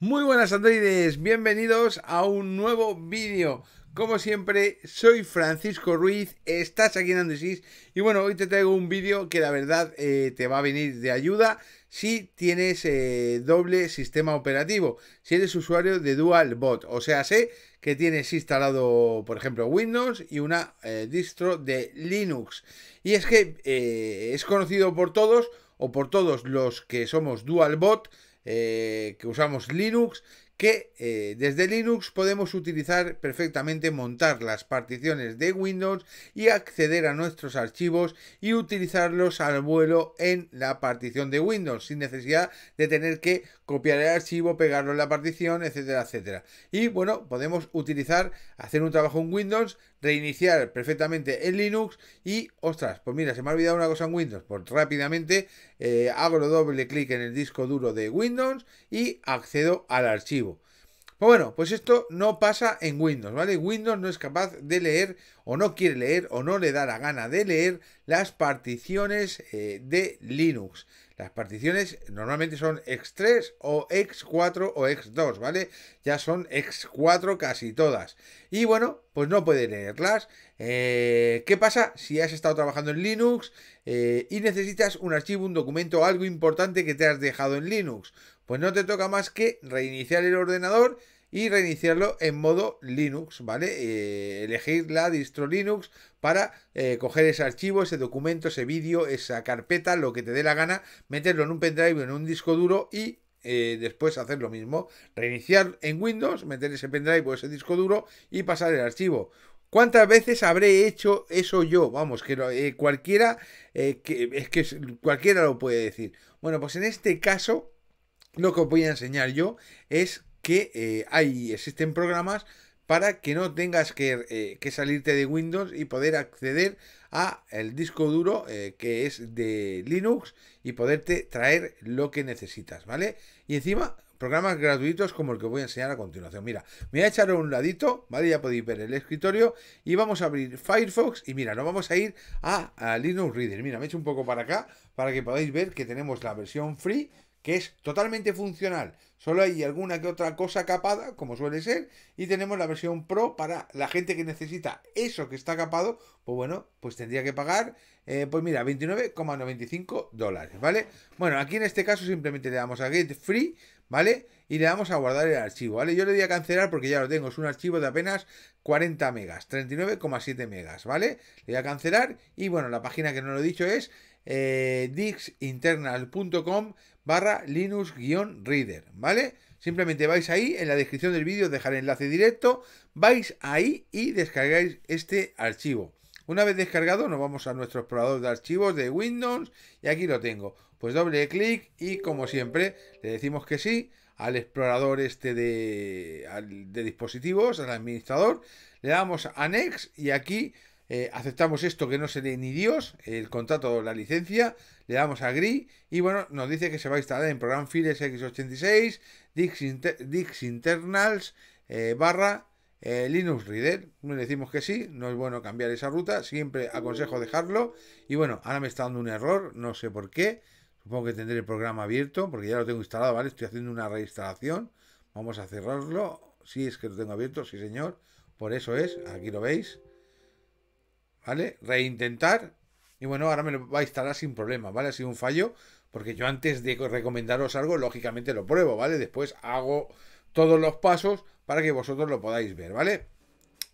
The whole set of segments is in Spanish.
Muy buenas androides, bienvenidos a un nuevo vídeo. Como siempre, soy Francisco Ruiz, estás aquí en Andesys y bueno, hoy te traigo un vídeo que la verdad eh, te va a venir de ayuda si tienes eh, doble sistema operativo, si eres usuario de dual DualBot, o sea, sé que tienes instalado, por ejemplo, Windows y una eh, distro de Linux. Y es que eh, es conocido por todos o por todos los que somos DualBot, eh, que usamos Linux, que eh, desde Linux podemos utilizar perfectamente montar las particiones de Windows y acceder a nuestros archivos y utilizarlos al vuelo en la partición de Windows sin necesidad de tener que copiar el archivo, pegarlo en la partición, etcétera, etcétera. Y bueno, podemos utilizar, hacer un trabajo en Windows, reiniciar perfectamente en Linux y, ostras, pues mira, se me ha olvidado una cosa en Windows, pues rápidamente eh, hago doble clic en el disco duro de Windows y accedo al archivo. Pues bueno, pues esto no pasa en Windows, ¿vale? Windows no es capaz de leer o no quiere leer o no le da la gana de leer las particiones eh, de Linux. Las particiones normalmente son X3 o X4 o X2, ¿vale? Ya son X4 casi todas. Y bueno, pues no puede leerlas. Eh, ¿Qué pasa si has estado trabajando en Linux eh, y necesitas un archivo, un documento, algo importante que te has dejado en Linux? Pues no te toca más que reiniciar el ordenador y reiniciarlo en modo Linux, ¿vale? Eh, elegir la distro Linux para eh, coger ese archivo, ese documento, ese vídeo, esa carpeta, lo que te dé la gana, meterlo en un pendrive o en un disco duro y eh, después hacer lo mismo. Reiniciar en Windows, meter ese pendrive o ese disco duro y pasar el archivo. ¿Cuántas veces habré hecho eso yo? Vamos, que cualquiera, que, es que cualquiera lo puede decir. Bueno, pues en este caso, lo que os voy a enseñar yo es que eh, hay, existen programas para que no tengas eh, que, salirte de Windows y poder acceder a el disco duro eh, que es de Linux y poderte traer lo que necesitas, ¿vale? Y encima programas gratuitos como el que voy a enseñar a continuación. Mira, me voy a echar un ladito, ¿vale? Ya podéis ver el escritorio y vamos a abrir Firefox y mira, nos vamos a ir a, a Linux Reader. Mira, me echo un poco para acá para que podáis ver que tenemos la versión free que es totalmente funcional. Solo hay alguna que otra cosa capada, como suele ser, y tenemos la versión Pro para la gente que necesita eso que está capado, pues bueno, pues tendría que pagar, eh, pues mira, 29,95 dólares, ¿vale? Bueno, aquí en este caso simplemente le damos a Get Free, ¿vale? Y le damos a guardar el archivo, ¿vale? Yo le voy a cancelar porque ya lo tengo, es un archivo de apenas 40 megas, 39,7 megas, ¿vale? Le voy a cancelar y bueno, la página que no lo he dicho es eh, dixinternal.com barra linux-reader, ¿vale? Simplemente vais ahí, en la descripción del vídeo dejar el enlace directo, vais ahí y descargáis este archivo. Una vez descargado nos vamos a nuestro explorador de archivos de Windows y aquí lo tengo. Pues doble clic y como siempre le decimos que sí al explorador este de, de dispositivos, al administrador, le damos a Next y aquí eh, aceptamos esto que no se dé ni Dios, el contrato, o la licencia, le damos a gris y bueno, nos dice que se va a instalar en Program Files X86, Dix, Internals, eh, barra eh, Linux Reader. Le decimos que sí, no es bueno cambiar esa ruta, siempre aconsejo dejarlo. Y bueno, ahora me está dando un error, no sé por qué. Supongo que tendré el programa abierto porque ya lo tengo instalado, ¿vale? Estoy haciendo una reinstalación. Vamos a cerrarlo. Si es que lo tengo abierto, sí señor. Por eso es, aquí lo veis. ¿vale? Reintentar. Y bueno, ahora me lo va a instalar sin problema, ¿vale? Ha sido un fallo, porque yo antes de recomendaros algo, lógicamente lo pruebo, ¿vale? Después hago todos los pasos para que vosotros lo podáis ver, ¿vale?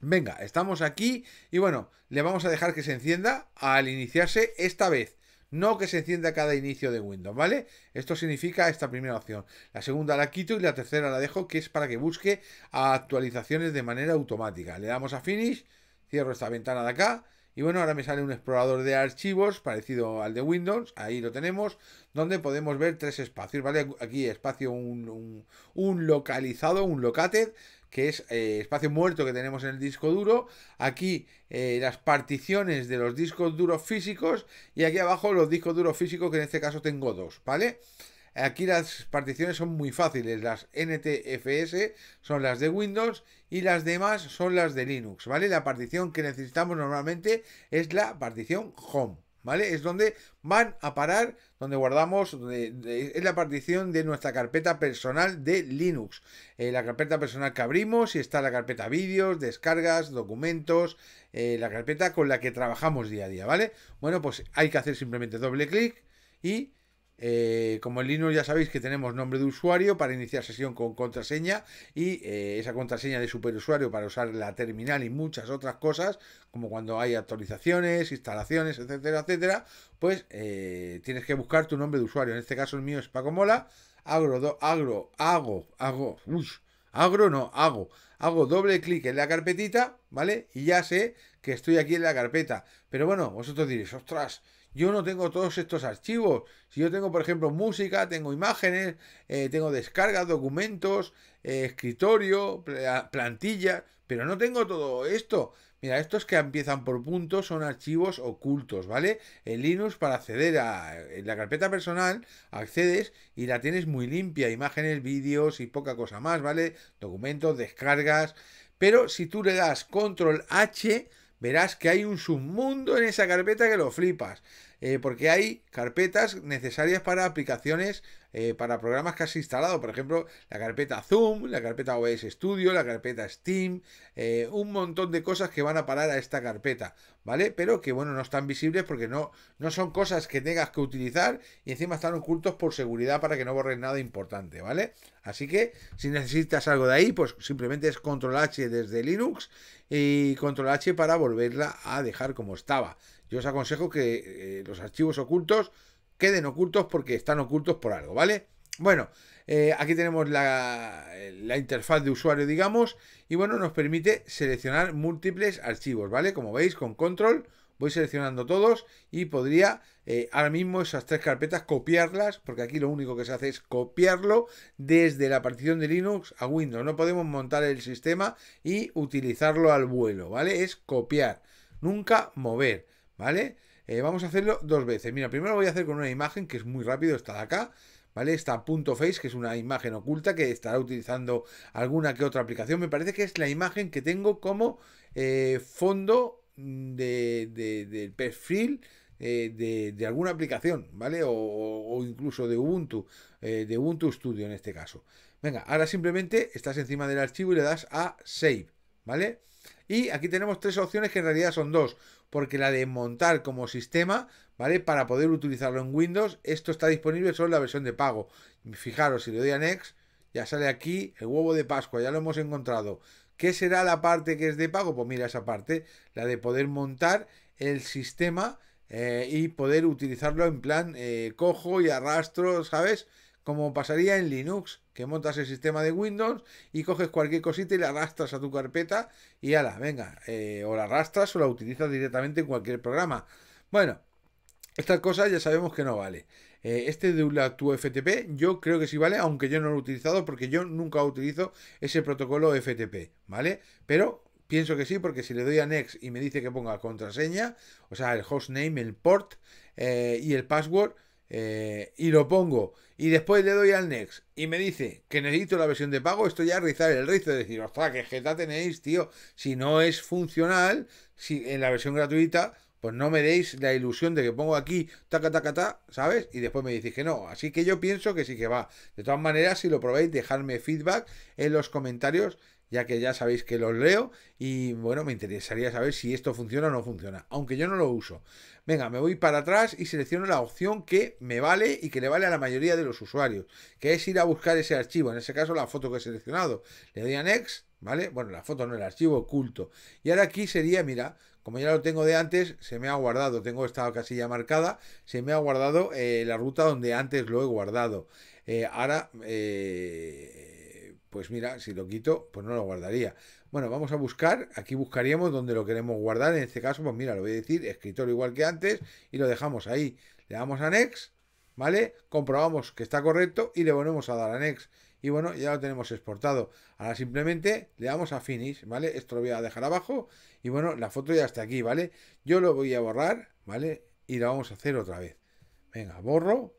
Venga, estamos aquí y bueno, le vamos a dejar que se encienda al iniciarse esta vez. No que se encienda cada inicio de Windows, ¿vale? Esto significa esta primera opción. La segunda la quito y la tercera la dejo, que es para que busque actualizaciones de manera automática. Le damos a Finish, cierro esta ventana de acá y bueno, ahora me sale un explorador de archivos parecido al de Windows, ahí lo tenemos, donde podemos ver tres espacios, ¿vale? Aquí espacio un, localizado, un located, que es eh, espacio muerto que tenemos en el disco duro, aquí eh, las particiones de los discos duros físicos y aquí abajo los discos duros físicos que en este caso tengo dos, ¿vale? vale Aquí las particiones son muy fáciles, las NTFS son las de Windows y las demás son las de Linux, ¿vale? La partición que necesitamos normalmente es la partición home. ¿Vale? Es donde van a parar, donde guardamos, es la partición de nuestra carpeta personal de Linux. Eh, la carpeta personal que abrimos y está la carpeta vídeos, descargas, documentos, eh, la carpeta con la que trabajamos día a día, ¿vale? Bueno, pues hay que hacer simplemente doble clic y eh, como en Linux ya sabéis que tenemos nombre de usuario para iniciar sesión con contraseña y eh, esa contraseña de superusuario para usar la terminal y muchas otras cosas, como cuando hay actualizaciones, instalaciones, etcétera, etcétera, pues eh, tienes que buscar tu nombre de usuario. En este caso el mío es Paco Mola, agro, agro, hago, hago, uy, agro no, hago, hago doble clic en la carpetita, ¿vale? Y ya sé que estoy aquí en la carpeta. Pero bueno, vosotros diréis, ostras, yo no tengo todos estos archivos. Si yo tengo, por ejemplo, música, tengo imágenes, eh, tengo descargas, documentos, eh, escritorio, plantilla, pero no tengo todo esto. Mira, estos que empiezan por puntos son archivos ocultos, ¿vale? En Linux para acceder a la carpeta personal accedes y la tienes muy limpia, imágenes, vídeos y poca cosa más, ¿vale? Documentos, descargas, pero si tú le das control H, verás que hay un submundo en esa carpeta que lo flipas. Eh, porque hay carpetas necesarias para aplicaciones, eh, para programas que has instalado, por ejemplo, la carpeta Zoom, la carpeta OS Studio, la carpeta Steam, eh, un montón de cosas que van a parar a esta carpeta, ¿vale? Pero que bueno, no están visibles porque no, no son cosas que tengas que utilizar y encima están ocultos por seguridad para que no borres nada importante, ¿vale? Así que si necesitas algo de ahí, pues simplemente es control H desde Linux y control H para volverla a dejar como estaba yo os aconsejo que eh, los archivos ocultos queden ocultos porque están ocultos por algo, ¿vale? Bueno, eh, aquí tenemos la, interfaz de usuario, digamos, y bueno, nos permite seleccionar múltiples archivos, ¿vale? Como veis, con control voy seleccionando todos y podría eh, ahora mismo esas tres carpetas copiarlas, porque aquí lo único que se hace es copiarlo desde la partición de Linux a Windows. No podemos montar el sistema y utilizarlo al vuelo, ¿vale? Es copiar, nunca mover. ¿vale? Eh, vamos a hacerlo dos veces. Mira, primero lo voy a hacer con una imagen que es muy rápido, está de acá, ¿vale? Está punto .face, que es una imagen oculta que estará utilizando alguna que otra aplicación. Me parece que es la imagen que tengo como eh, fondo de, del perfil eh, de, alguna aplicación, ¿vale? O, o incluso de Ubuntu, de Ubuntu Studio en este caso. Venga, ahora simplemente estás encima del archivo y le das a Save, ¿vale? Y aquí tenemos tres opciones que en realidad son dos, porque la de montar como sistema, ¿vale? Para poder utilizarlo en Windows, esto está disponible solo en la versión de pago. Fijaros, si le doy a Next, ya sale aquí el huevo de Pascua, ya lo hemos encontrado. ¿Qué será la parte que es de pago? Pues mira, esa parte, la de poder montar el sistema eh, y poder utilizarlo en plan eh, cojo y arrastro, ¿sabes? como pasaría en Linux, que montas el sistema de Windows y coges cualquier cosita y la arrastras a tu carpeta y ala, venga, eh, o la arrastras o la utilizas directamente en cualquier programa. Bueno, estas cosas ya sabemos que no vale. Eh, este de la, tu FTP yo creo que sí vale, aunque yo no lo he utilizado porque yo nunca utilizo ese protocolo FTP, ¿vale? Pero pienso que sí porque si le doy a Next y me dice que ponga contraseña, o sea, el hostname, el port eh, y el password, eh, y lo pongo y después le doy al next y me dice que necesito la versión de pago, esto ya rizar el rizo, de decir, ostras, que jeta tenéis, tío, si no es funcional, si en la versión gratuita, pues no me deis la ilusión de que pongo aquí taca taca ta, ¿sabes? Y después me decís que no. Así que yo pienso que sí que va. De todas maneras, si lo probáis, dejadme feedback en los comentarios ya que ya sabéis que los leo y bueno, me interesaría saber si esto funciona o no funciona, aunque yo no lo uso. Venga, me voy para atrás y selecciono la opción que me vale y que le vale a la mayoría de los usuarios, que es ir a buscar ese archivo, en ese caso la foto que he seleccionado. Le doy a Next, ¿vale? Bueno, la foto no, el archivo oculto. Y ahora aquí sería, mira, como ya lo tengo de antes, se me ha guardado, tengo esta casilla marcada, se me ha guardado eh, la ruta donde antes lo he guardado. Eh, ahora... Eh pues mira, si lo quito, pues no lo guardaría. Bueno, vamos a buscar, aquí buscaríamos donde lo queremos guardar, en este caso, pues mira, lo voy a decir, escritorio igual que antes, y lo dejamos ahí. Le damos a Next, ¿vale? Comprobamos que está correcto y le volvemos a dar a Next. Y bueno, ya lo tenemos exportado. Ahora simplemente le damos a Finish, ¿vale? Esto lo voy a dejar abajo y bueno, la foto ya está aquí, ¿vale? Yo lo voy a borrar, ¿vale? Y lo vamos a hacer otra vez. Venga, borro,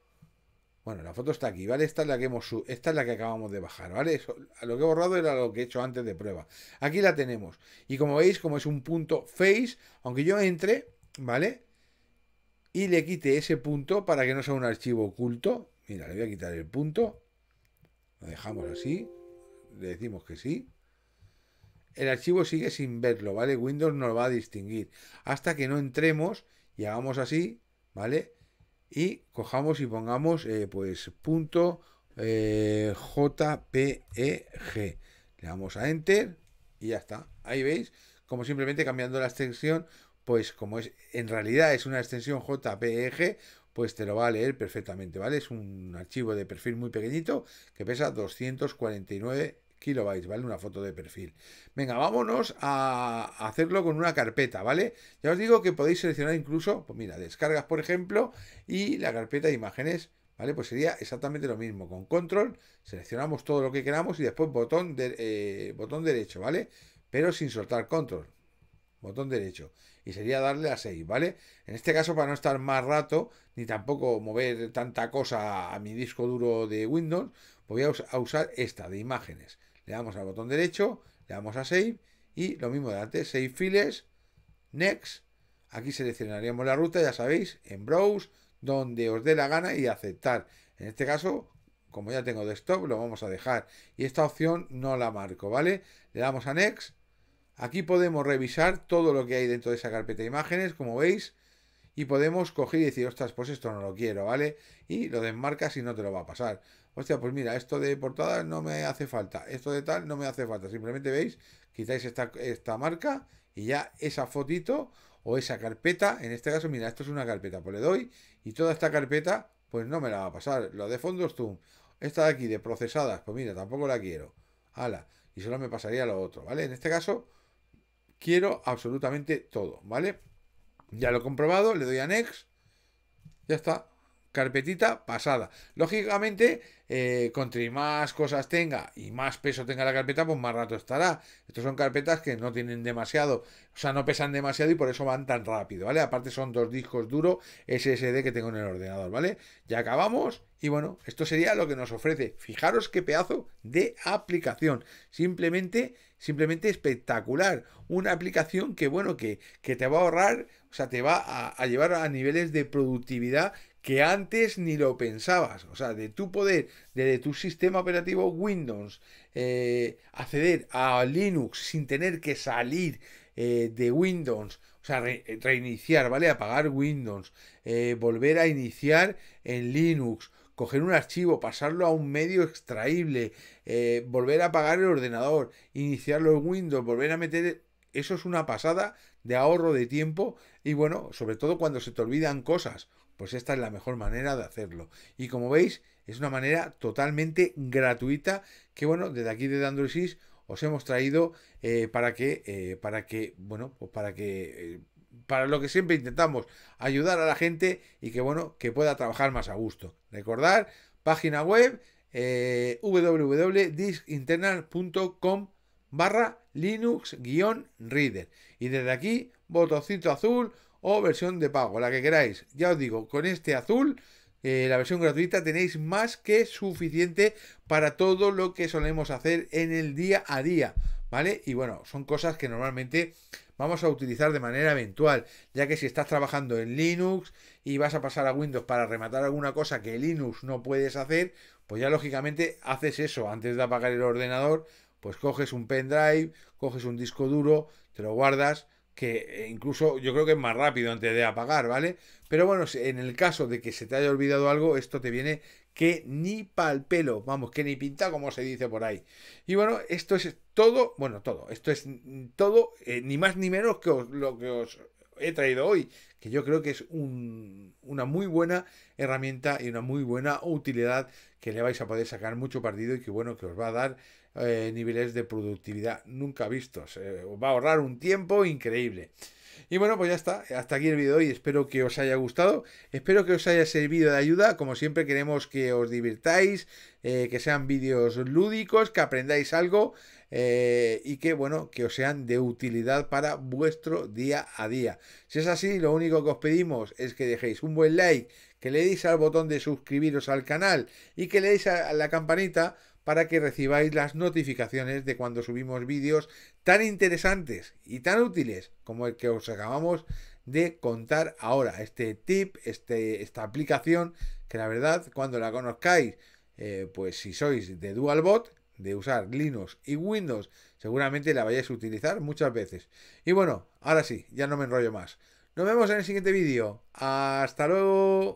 bueno, la foto está aquí, ¿vale? Esta es la que hemos esta es la que acabamos de bajar, ¿vale? lo que he borrado era lo que he hecho antes de prueba. Aquí la tenemos. Y como veis, como es un punto face, aunque yo entre, ¿vale? Y le quite ese punto para que no sea un archivo oculto. Mira, le voy a quitar el punto. Lo dejamos así. Le decimos que sí. El archivo sigue sin verlo, ¿vale? Windows nos va a distinguir. Hasta que no entremos y hagamos así, ¿vale? y cojamos y pongamos eh, pues punto eh, JPEG. Le damos a Enter y ya está. Ahí veis como simplemente cambiando la extensión, pues como es en realidad es una extensión JPEG, pues te lo va a leer perfectamente, ¿vale? Es un archivo de perfil muy pequeñito que pesa 249 kilobytes, ¿vale? Una foto de perfil. Venga, vámonos a hacerlo con una carpeta, ¿vale? Ya os digo que podéis seleccionar incluso, pues mira, descargas, por ejemplo, y la carpeta de imágenes, ¿vale? Pues sería exactamente lo mismo. Con control seleccionamos todo lo que queramos y después botón, de, eh, botón derecho, ¿vale? Pero sin soltar control. Botón derecho. Y sería darle a 6, ¿vale? En este caso, para no estar más rato, ni tampoco mover tanta cosa a mi disco duro de Windows, voy a usar esta de imágenes. Le damos al botón derecho, le damos a Save y lo mismo de antes, Save Files, Next. Aquí seleccionaríamos la ruta, ya sabéis, en Browse, donde os dé la gana y aceptar. En este caso, como ya tengo desktop, lo vamos a dejar. Y esta opción no la marco, ¿vale? Le damos a Next. Aquí podemos revisar todo lo que hay dentro de esa carpeta de imágenes, como veis. Y podemos coger y decir, ostras, pues esto no lo quiero, ¿vale? Y lo desmarcas y no te lo va a pasar hostia, pues mira, esto de portada no me hace falta, esto de tal no me hace falta. Simplemente veis, quitáis esta, marca y ya esa fotito o esa carpeta, en este caso, mira, esto es una carpeta, pues le doy y toda esta carpeta, pues no me la va a pasar. Lo de fondos tú esta de aquí de procesadas, pues mira, tampoco la quiero. Ala, y solo me pasaría lo otro, ¿vale? En este caso, quiero absolutamente todo, ¿vale? Ya lo he comprobado, le doy a Next, ya está carpetita pasada. Lógicamente, eh, entre más cosas tenga y más peso tenga la carpeta, pues más rato estará. estos son carpetas que no tienen demasiado, o sea, no pesan demasiado y por eso van tan rápido, ¿vale? Aparte son dos discos duros SSD que tengo en el ordenador, ¿vale? Ya acabamos y bueno, esto sería lo que nos ofrece. Fijaros qué pedazo de aplicación. Simplemente, simplemente espectacular. Una aplicación que, bueno, que, que te va a ahorrar, o sea, te va a llevar a niveles de productividad que antes ni lo pensabas. O sea, de tu poder, desde tu sistema operativo Windows, eh, acceder a Linux sin tener que salir eh, de Windows, o sea, reiniciar, ¿vale? Apagar Windows, eh, volver a iniciar en Linux, coger un archivo, pasarlo a un medio extraíble, volver a apagar el ordenador, iniciarlo en Windows, volver a meter... Eso es una pasada de ahorro de tiempo y bueno, sobre todo cuando se te olvidan cosas pues esta es la mejor manera de hacerlo. Y como veis, es una manera totalmente gratuita que, bueno, desde aquí de Android 6 os hemos traído eh, para que, eh, para que, bueno, pues para que, eh, para lo que siempre intentamos, ayudar a la gente y que, bueno, que pueda trabajar más a gusto. Recordar, página web www.discinternal.com barra linux-reader y desde aquí, botoncito azul, o versión de pago, la que queráis. Ya os digo, con este azul, eh, la versión gratuita, tenéis más que suficiente para todo lo que solemos hacer en el día a día, ¿vale? Y bueno, son cosas que normalmente vamos a utilizar de manera eventual, ya que si estás trabajando en Linux y vas a pasar a Windows para rematar alguna cosa que Linux no puedes hacer, pues ya lógicamente haces eso antes de apagar el ordenador, pues coges un pendrive, coges un disco duro, te lo guardas que eh, incluso yo creo que es más rápido antes de apagar, ¿vale? Pero bueno, en el caso de que se te haya olvidado algo, esto te viene que ni pal pelo, vamos, que ni pinta como se dice por ahí. Y bueno, esto es todo, bueno, todo, esto es todo, eh, ni más ni menos que lo que os he traído hoy, que yo creo que es una muy buena herramienta y una muy buena utilidad que le vais a poder sacar mucho partido y que bueno, que os va a dar eh, niveles de productividad nunca vistos. Eh, va a ahorrar un tiempo increíble. Y bueno, pues ya está. Hasta aquí el vídeo de hoy. Espero que os haya gustado. Espero que os haya servido de ayuda. Como siempre, queremos que os divirtáis, eh, que sean vídeos lúdicos, que aprendáis algo y que, bueno, que os sean de utilidad para vuestro día a día. Si es así, lo único que os pedimos es que dejéis un buen like, que le deis al botón de suscribiros al canal y que le deis a la campanita para que recibáis las notificaciones de cuando subimos vídeos tan interesantes y tan útiles como el que os acabamos de contar ahora. Este tip, este, esta aplicación, que la verdad cuando la conozcáis, eh, pues si sois de DualBot, de usar Linux y Windows, seguramente la vayáis a utilizar muchas veces. Y bueno, ahora sí, ya no me enrollo más. Nos vemos en el siguiente vídeo. Hasta luego.